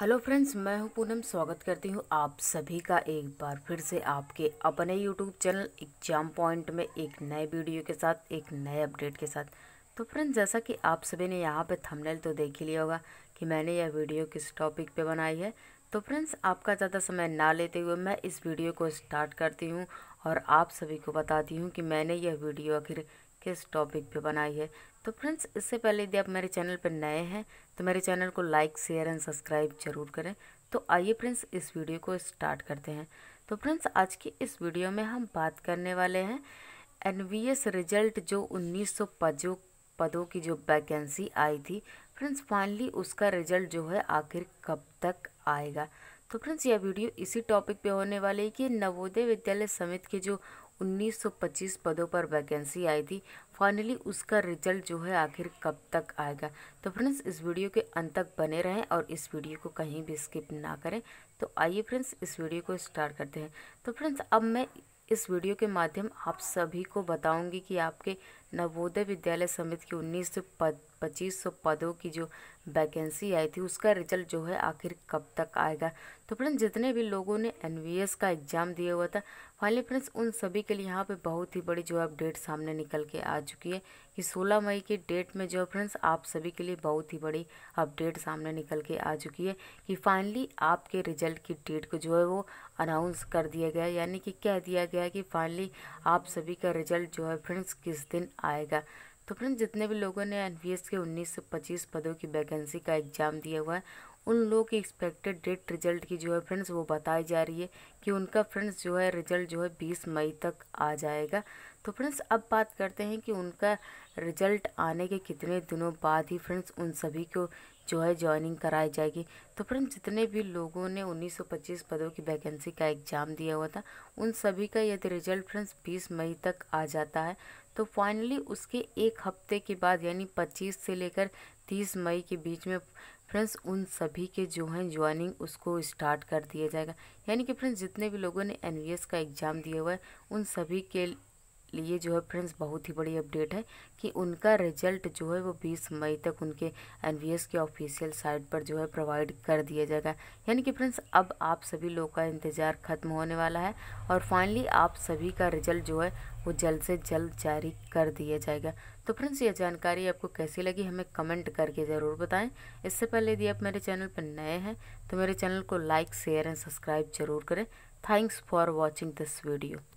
hello friends मैं हूं पूनम स्वागत करती हूं आप सभी का एक बार फिर से आपके अपने यूट्यूब चैनल एग्जाम पॉइंट में एक नए वीडियो के साथ एक नए अपडेट के साथ तो फ्रेंड्स जैसा कि आप सभी ने यहां पे थंबनेल तो देख ही लिया होगा कि मैंने यह वीडियो किस टॉपिक पे बनाई है तो फ्रेंड्स आपका ज़्यादा समय ना लेते हुए मैं इस वीडियो को स्टार्ट करती हूँ और आप सभी को बताती हूँ कि मैंने यह वीडियो आखिर किस टॉपिक पे बनाई है तो फ्रेंड्स इससे पहले यदि आप मेरे चैनल पर नए हैं तो मेरे चैनल को लाइक शेयर एंड सब्सक्राइब जरूर करें तो आइए फ्रेंड्स इस वीडियो को स्टार्ट करते हैं तो फ्रेंड्स आज की इस वीडियो में हम बात करने वाले हैं एन रिजल्ट जो उन्नीस सौ पदों की जो वैकेंसी आई थी फ्रेंड्स फाइनली उसका रिजल्ट जो है आखिर कब तक आएगा तो फ्रेंड्स यह वीडियो इसी टॉपिक पे होने वाली है कि नवोदय विद्यालय समिति के जो 1925 पदों पर वैकेंसी आई थी फाइनली उसका रिजल्ट जो है आखिर कब तक आएगा तो फ्रेंड्स इस वीडियो के अंत तक बने रहें और इस वीडियो को कहीं भी स्किप ना करें तो आइए फ्रेंड्स इस वीडियो को स्टार्ट करते हैं तो फ्रेंड्स अब मैं इस वीडियो के माध्यम आप सभी को बताऊंगी कि आपके नवोदय विद्यालय समिति की उन्नीस सौ पद पच्चीस सौ पदों की जो वैकेंसी आई थी उसका रिजल्ट जो है आखिर कब तक आएगा तो फ्रेंड्स जितने भी लोगों ने एन का एग्ज़ाम दिया हुआ था फाइनली फ्रेंड्स उन सभी के लिए यहाँ पे बहुत ही बड़ी जो है अपडेट सामने निकल के आ चुकी है कि 16 मई की डेट में जो है फ्रेंड्स आप सभी के लिए बहुत ही बड़ी अपडेट सामने निकल के आ चुकी है कि फाइनली आपके रिजल्ट की डेट को जो है वो अनाउंस कर दिया गया यानी कि कह दिया गया कि फाइनली आप सभी का रिजल्ट जो है फ्रेंड्स किस दिन आएगा तो फ्रेंड्स जितने भी लोगों ने एन के उन्नीस से पच्चीस पदों की वैकेंसी का एग्ज़ाम दिया हुआ है उन लोगों की एक्सपेक्टेड डेट रिजल्ट की जो है फ्रेंड्स वो बताई जा रही है कि उनका फ्रेंड्स जो है रिजल्ट जो है बीस मई तक आ जाएगा तो फ्रेंड्स अब बात करते हैं कि उनका रिजल्ट आने के कितने दिनों बाद ही फ्रेंड्स उन सभी को जो है ज्वाइनिंग कराई जाएगी तो फ्रेंड्स जितने भी लोगों ने 1925 पदों की वैकेंसी का एग्ज़ाम दिया हुआ था उन सभी का यदि रिजल्ट फ्रेंड्स 20 मई तक आ जाता है तो फाइनली उसके एक हफ्ते के बाद यानी 25 से लेकर 30 मई के बीच में फ्रेंड्स उन सभी के जो हैं ज्वाइनिंग उसको स्टार्ट कर दिया जाएगा यानी कि फ्रेंड्स जितने भी लोगों ने एन का एग्ज़ाम दिया हुआ है उन सभी के लिए जो है फ्रेंड्स बहुत ही बड़ी अपडेट है कि उनका रिजल्ट जो है वो 20 मई तक उनके एन के ऑफिशियल साइट पर जो है प्रोवाइड कर दिया जाएगा यानी कि फ्रेंड्स अब आप सभी लोग का इंतज़ार ख़त्म होने वाला है और फाइनली आप सभी का रिजल्ट जो है वो जल्द से जल्द जारी कर दिया जाएगा तो फ्रेंड्स ये जानकारी आपको कैसी लगी हमें कमेंट करके ज़रूर बताएं इससे पहले यदि आप मेरे चैनल पर नए हैं तो मेरे चैनल को लाइक शेयर एंड सब्सक्राइब जरूर करें thanks for watching this video